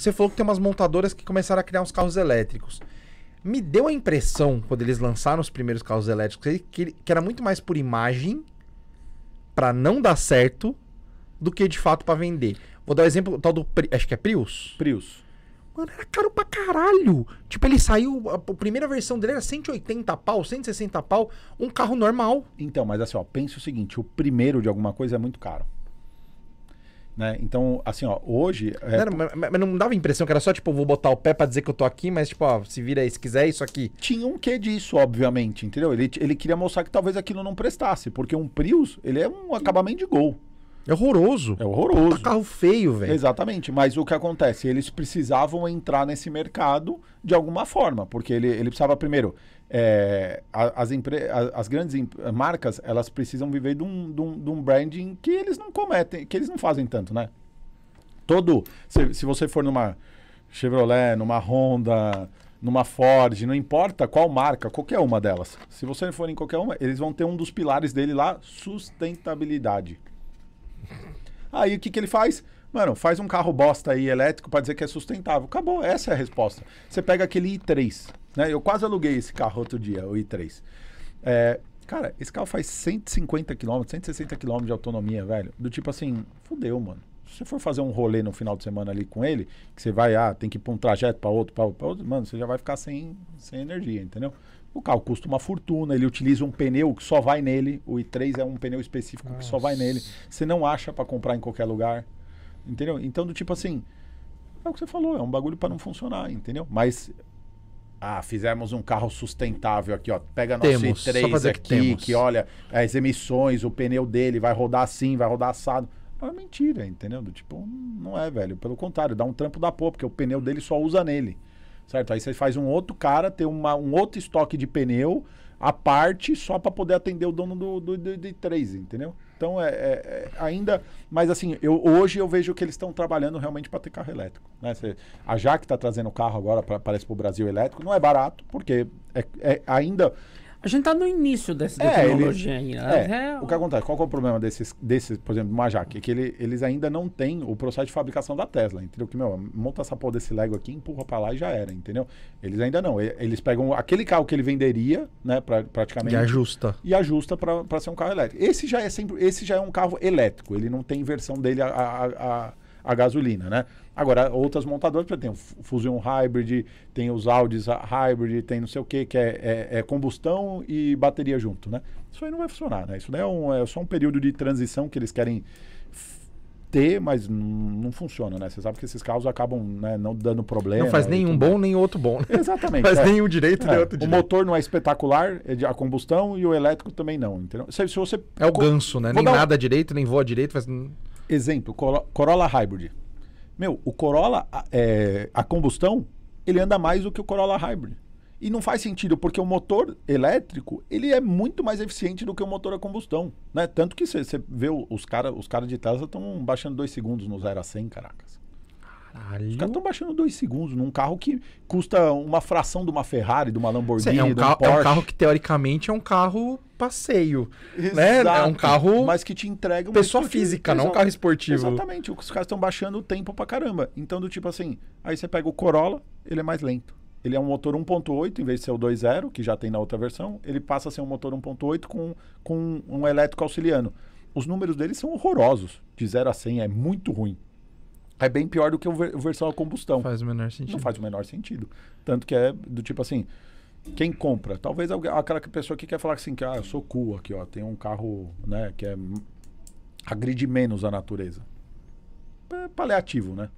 Você falou que tem umas montadoras que começaram a criar uns carros elétricos. Me deu a impressão, quando eles lançaram os primeiros carros elétricos, que, que era muito mais por imagem, para não dar certo, do que de fato para vender. Vou dar o um exemplo do tal do. Acho que é Prius? Prius. Mano, era caro pra caralho. Tipo, ele saiu. A, a primeira versão dele era 180 pau, 160 pau, um carro normal. Então, mas assim, ó, pense o seguinte: o primeiro de alguma coisa é muito caro. Né? Então, assim, ó, hoje. É... Não, mas, mas, não dava a impressão que era só, tipo, vou botar o pé pra dizer que eu tô aqui, mas, tipo, ó, se vira aí, se quiser, isso aqui. Tinha um quê disso, obviamente, entendeu? Ele, ele queria mostrar que talvez aquilo não prestasse, porque um Prius, ele é um acabamento de gol. É horroroso. É horroroso. Tá carro feio, velho. Exatamente. Mas o que acontece? Eles precisavam entrar nesse mercado de alguma forma, porque ele, ele precisava primeiro é, as, as grandes marcas, elas precisam viver de um, de, um, de um branding que eles não cometem, que eles não fazem tanto, né? Todo. Se, se você for numa Chevrolet, numa Honda, numa Ford, não importa qual marca, qualquer uma delas. Se você for em qualquer uma, eles vão ter um dos pilares dele lá, sustentabilidade. Aí o que, que ele faz? Mano, faz um carro bosta aí elétrico para dizer que é sustentável. Acabou, essa é a resposta. Você pega aquele i3. Né? Eu quase aluguei esse carro outro dia, o i3. É, cara, esse carro faz 150 km, 160 km de autonomia, velho. Do tipo assim, fudeu, mano. Se você for fazer um rolê no final de semana ali com ele, que você vai, ah, tem que ir pra um trajeto, para outro, para outro, outro, mano, você já vai ficar sem, sem energia, entendeu? O carro custa uma fortuna, ele utiliza um pneu que só vai nele. O i3 é um pneu específico Nossa. que só vai nele. Você não acha para comprar em qualquer lugar. Entendeu? Então, do tipo assim, é o que você falou, é um bagulho para não funcionar, entendeu? Mas ah, fizemos um carro sustentável aqui, ó. Pega nosso temos, i3 aqui, que, que, olha é, as emissões, o pneu dele vai rodar assim, vai rodar assado. É mentira, entendeu? Tipo, não é, velho. Pelo contrário, dá um trampo da porra, porque o pneu dele só usa nele. Certo? Aí você faz um outro cara ter uma, um outro estoque de pneu à parte só para poder atender o dono do, do, do, do i3, entendeu? Então é, é, é, ainda. Mas assim, eu, hoje eu vejo que eles estão trabalhando realmente para ter carro elétrico. Né? Cê, a Jaque está trazendo carro agora, parece para o Brasil elétrico. Não é barato, porque é, é ainda a gente está no início dessa é, tecnologia ele, ainda. Né? É, é, o que acontece? Qual é o problema desses, desses por exemplo, do Majac? É que ele, eles ainda não têm o processo de fabricação da Tesla, entendeu? Que, meu, monta essa porra desse Lego aqui, empurra para lá e já era, entendeu? Eles ainda não. Eles pegam aquele carro que ele venderia, né, pra, praticamente. E ajusta. E ajusta para ser um carro elétrico. Esse já é sempre, esse já é um carro elétrico. Ele não tem versão dele a, a, a a gasolina, né? Agora, outras montadoras, tem o Fusion Hybrid, tem os Audis Hybrid, tem não sei o que, que é, é, é, combustão e bateria junto, né? Isso aí não vai funcionar, né? Isso daí é, um, é só um período de transição que eles querem ter, mas não funciona, né? Você sabe que esses carros acabam né, não dando problema. Não faz nenhum bom nem outro bom. Né? Exatamente. faz é. nenhum direito é. nem outro o direito. O motor não é espetacular, é a combustão e o elétrico também não, entendeu? Se, se você é o ganso, né? Nem nada direito, nem voa direito, faz... Exemplo, Corolla Hybrid. Meu, o Corolla, é, a combustão, ele anda mais do que o Corolla Hybrid. E não faz sentido, porque o motor elétrico, ele é muito mais eficiente do que o motor a combustão, né? Tanto que você vê os caras os cara de Tesla estão baixando dois segundos no 0 a 100, caracas. Caralho. Os caras estão baixando dois segundos num carro que custa uma fração de uma Ferrari, de uma é Lamborghini, é um, um Porsche. É um carro que, teoricamente, é um carro passeio. Exato. Né? É um carro. Mas que te entrega uma. Pessoa esportiva. física, Exato. não um carro esportivo. Exatamente. Os caras estão baixando o tempo pra caramba. Então, do tipo assim, aí você pega o Corolla, ele é mais lento. Ele é um motor 1.8, em vez de ser o 2.0, que já tem na outra versão, ele passa a ser um motor 1.8 com, com um elétrico auxiliando. Os números dele são horrorosos. De 0 a 100 é muito ruim. É bem pior do que o, ver, o versão a combustão. Faz o menor sentido. Não faz o menor sentido. Tanto que é do tipo assim, quem compra? Talvez aquela pessoa que quer falar assim, que ah, eu sou cool aqui, ó, tem um carro, né, que é agride menos a natureza. É paliativo, né?